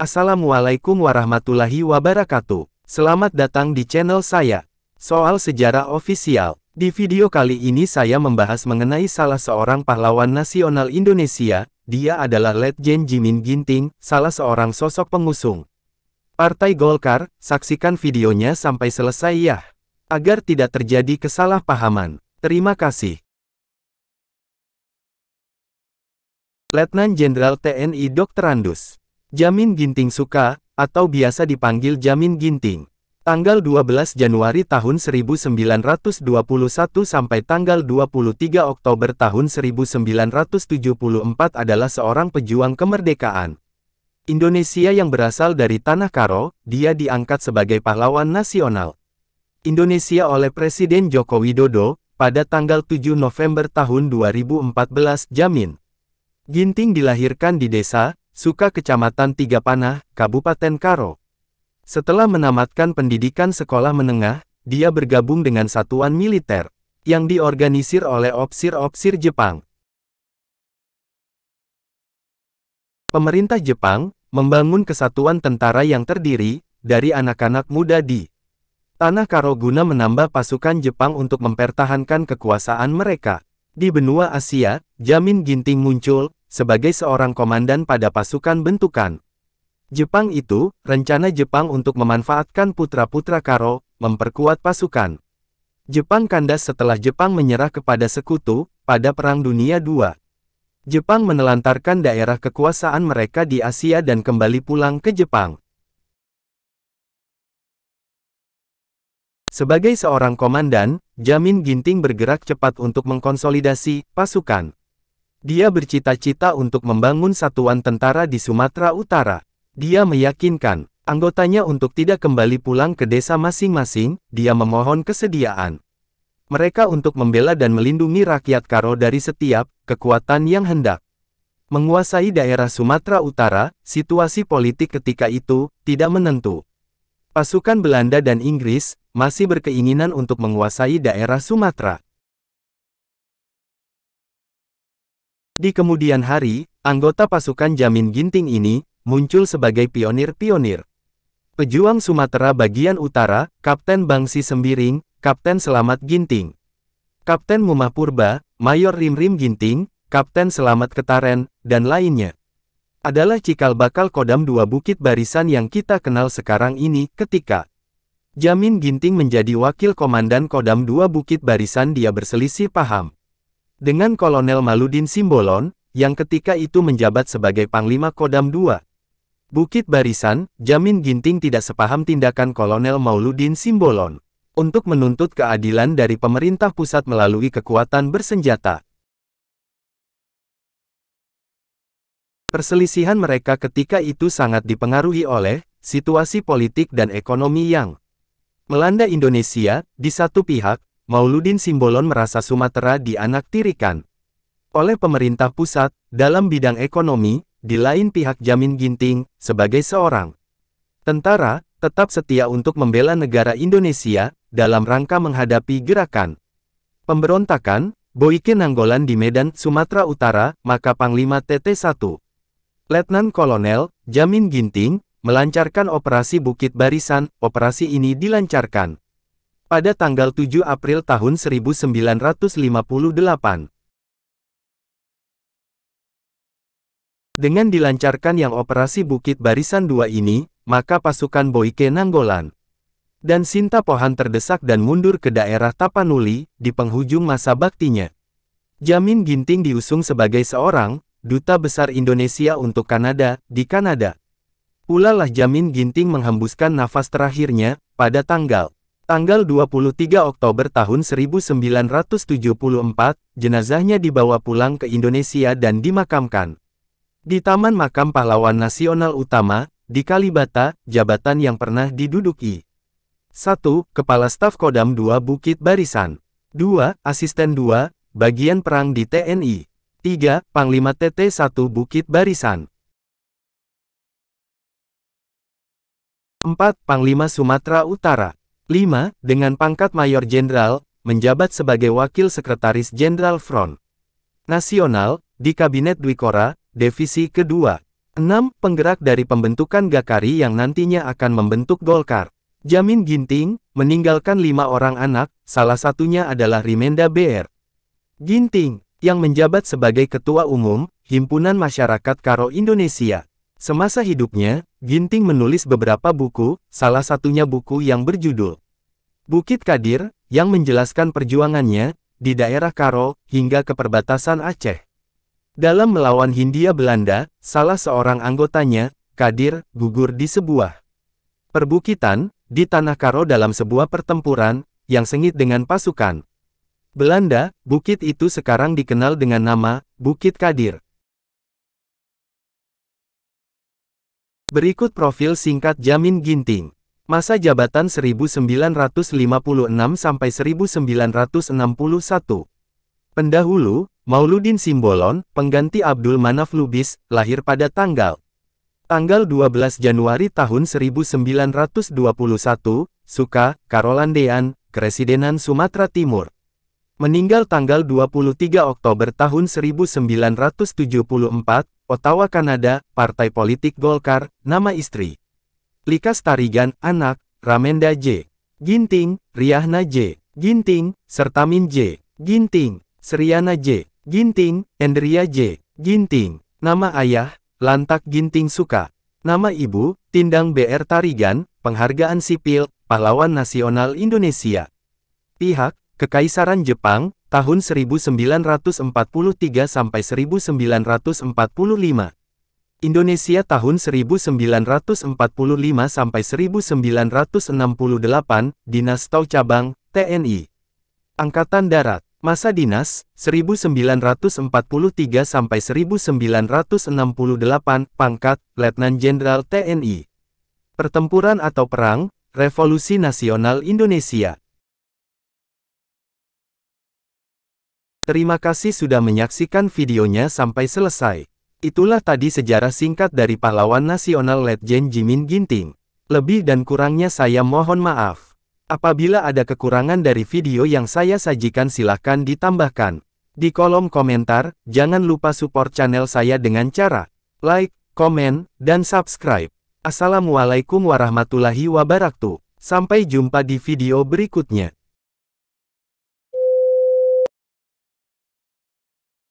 Assalamualaikum warahmatullahi wabarakatuh. Selamat datang di channel saya, Soal Sejarah Ofisial. Di video kali ini saya membahas mengenai salah seorang pahlawan nasional Indonesia, dia adalah Letjen Jimin Ginting, salah seorang sosok pengusung. Partai Golkar, saksikan videonya sampai selesai ya. Agar tidak terjadi kesalahpahaman. Terima kasih. Letnan Jenderal TNI Dr. Andus Jamin Ginting Suka, atau biasa dipanggil Jamin Ginting, Tanggal 12 Januari tahun 1921 sampai tanggal 23 Oktober tahun 1974 adalah seorang pejuang kemerdekaan. Indonesia yang berasal dari Tanah Karo, dia diangkat sebagai pahlawan nasional. Indonesia oleh Presiden Joko Widodo, pada tanggal 7 November tahun 2014 jamin. Ginting dilahirkan di desa, Suka Kecamatan Tiga Panah, Kabupaten Karo. Setelah menamatkan pendidikan sekolah menengah, dia bergabung dengan satuan militer, yang diorganisir oleh opsir-opsir Jepang. Pemerintah Jepang, membangun kesatuan tentara yang terdiri, dari anak-anak muda di Tanah Karoguna menambah pasukan Jepang untuk mempertahankan kekuasaan mereka. Di benua Asia, Jamin Ginting muncul, sebagai seorang komandan pada pasukan bentukan. Jepang itu, rencana Jepang untuk memanfaatkan putra-putra Karo, memperkuat pasukan. Jepang kandas setelah Jepang menyerah kepada sekutu, pada Perang Dunia II. Jepang menelantarkan daerah kekuasaan mereka di Asia dan kembali pulang ke Jepang. Sebagai seorang komandan, Jamin Ginting bergerak cepat untuk mengkonsolidasi pasukan. Dia bercita-cita untuk membangun satuan tentara di Sumatera Utara. Dia meyakinkan anggotanya untuk tidak kembali pulang ke desa masing-masing, dia memohon kesediaan. Mereka untuk membela dan melindungi rakyat Karo dari setiap kekuatan yang hendak menguasai daerah Sumatera Utara, situasi politik ketika itu tidak menentu. Pasukan Belanda dan Inggris masih berkeinginan untuk menguasai daerah Sumatera. Di kemudian hari, anggota pasukan Jamin Ginting ini muncul sebagai pionir-pionir. Pejuang Sumatera bagian utara, Kapten Bangsi Sembiring, Kapten Selamat Ginting. Kapten Mumah Purba, Mayor Rimrim Ginting, Kapten Selamat Ketaren, dan lainnya. Adalah cikal bakal kodam dua bukit barisan yang kita kenal sekarang ini ketika Jamin Ginting menjadi wakil komandan kodam dua bukit barisan dia berselisih paham. Dengan Kolonel Maludin Simbolon, yang ketika itu menjabat sebagai Panglima Kodam II. Bukit Barisan, Jamin Ginting tidak sepaham tindakan Kolonel Mauludin Simbolon untuk menuntut keadilan dari pemerintah pusat melalui kekuatan bersenjata. Perselisihan mereka ketika itu sangat dipengaruhi oleh situasi politik dan ekonomi yang melanda Indonesia. Di satu pihak, Mauludin Simbolon merasa Sumatera dianaktirikan oleh pemerintah pusat dalam bidang ekonomi, di lain pihak Jamin Ginting, sebagai seorang tentara, tetap setia untuk membela negara Indonesia, dalam rangka menghadapi gerakan pemberontakan, Boikin nanggolan di Medan, Sumatera Utara, maka Panglima TT1. Letnan Kolonel, Jamin Ginting, melancarkan operasi Bukit Barisan, operasi ini dilancarkan pada tanggal 7 April tahun 1958. Dengan dilancarkan yang operasi Bukit Barisan 2 ini, maka pasukan Boike Nanggolan dan Sinta Pohan terdesak dan mundur ke daerah Tapanuli di penghujung masa baktinya. Jamin Ginting diusung sebagai seorang duta besar Indonesia untuk Kanada di Kanada. Pulalah Jamin Ginting menghembuskan nafas terakhirnya pada tanggal tanggal 23 Oktober tahun 1974, jenazahnya dibawa pulang ke Indonesia dan dimakamkan. Di Taman Makam Pahlawan Nasional Utama, di Kalibata, jabatan yang pernah diduduki. 1. Kepala Staf Kodam 2 Bukit Barisan. 2. Asisten 2, Bagian Perang di TNI. 3. Panglima TT1 Bukit Barisan. 4. Panglima Sumatera Utara. 5. Dengan pangkat Mayor Jenderal, menjabat sebagai Wakil Sekretaris Jenderal Front Nasional, di Kabinet Dwikora, Divisi kedua. 6. Penggerak dari pembentukan Gakari yang nantinya akan membentuk Golkar. Jamin Ginting, meninggalkan lima orang anak, salah satunya adalah Rimenda BR. Ginting, yang menjabat sebagai Ketua Umum, Himpunan Masyarakat Karo Indonesia. Semasa hidupnya, Ginting menulis beberapa buku, salah satunya buku yang berjudul Bukit Kadir, yang menjelaskan perjuangannya, di daerah Karo, hingga ke perbatasan Aceh. Dalam melawan Hindia Belanda, salah seorang anggotanya, Kadir, gugur di sebuah perbukitan, di Tanah Karo dalam sebuah pertempuran, yang sengit dengan pasukan. Belanda, bukit itu sekarang dikenal dengan nama, Bukit Kadir. Berikut profil singkat Jamin Ginting. Masa jabatan 1956 1961. Pendahulu, Mauludin Simbolon, pengganti Abdul Manaf Lubis, lahir pada tanggal tanggal 12 Januari tahun 1921, Suka, Karolandean, Kresidenan Sumatera Timur. Meninggal tanggal 23 Oktober tahun 1974, Ottawa, Kanada, Partai Politik Golkar, nama istri. Likas Tarigan, anak, Ramenda J. Ginting, Riahna J. Ginting, Sertamin J. Ginting, Seriana J. Ginting, Endria J. Ginting. Nama ayah, Lantak Ginting Suka. Nama ibu, Tindang BR Tarigan, Penghargaan Sipil, Pahlawan Nasional Indonesia. Pihak, Kekaisaran Jepang, tahun 1943 sampai 1945. Indonesia tahun 1945 sampai 1968, Dinas Tau Cabang, TNI. Angkatan Darat Masa dinas, 1943-1968, pangkat, Letnan Jenderal TNI. Pertempuran atau Perang, Revolusi Nasional Indonesia. Terima kasih sudah menyaksikan videonya sampai selesai. Itulah tadi sejarah singkat dari pahlawan nasional Letjen Jimin Ginting. Lebih dan kurangnya saya mohon maaf. Apabila ada kekurangan dari video yang saya sajikan silahkan ditambahkan. Di kolom komentar, jangan lupa support channel saya dengan cara like, komen, dan subscribe. Assalamualaikum warahmatullahi wabarakatuh. Sampai jumpa di video berikutnya.